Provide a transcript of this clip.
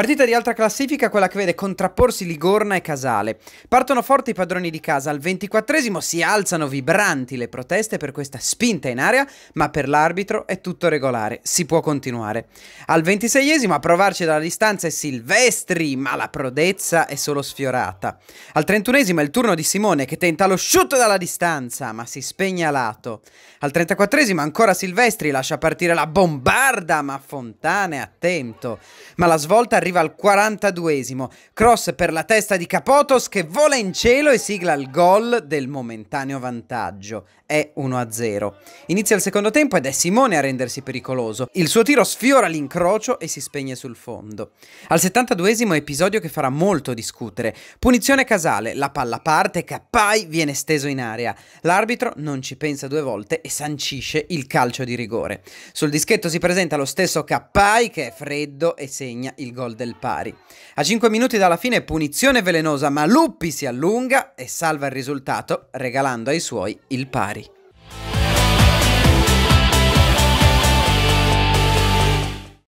Partita di altra classifica, quella che vede contrapporsi Ligorna e Casale. Partono forti i padroni di casa, al 24 si alzano vibranti le proteste per questa spinta in area, ma per l'arbitro è tutto regolare, si può continuare. Al 26 a provarci dalla distanza è Silvestri, ma la prodezza è solo sfiorata. Al 31 è il turno di Simone che tenta lo shoot dalla distanza, ma si spegne a lato. Al 34 ancora Silvestri lascia partire la bombarda, ma Fontana è attento. Ma la svolta arriva arriva al 42esimo, cross per la testa di Capotos che vola in cielo e sigla il gol del momentaneo vantaggio. È 1-0. Inizia il secondo tempo ed è Simone a rendersi pericoloso. Il suo tiro sfiora l'incrocio e si spegne sul fondo. Al 72esimo episodio che farà molto discutere. Punizione casale, la palla parte, Cappai viene steso in area. L'arbitro non ci pensa due volte e sancisce il calcio di rigore. Sul dischetto si presenta lo stesso Cappai che è freddo e segna il gol gol del pari. A 5 minuti dalla fine punizione velenosa, ma Luppi si allunga e salva il risultato regalando ai suoi il pari.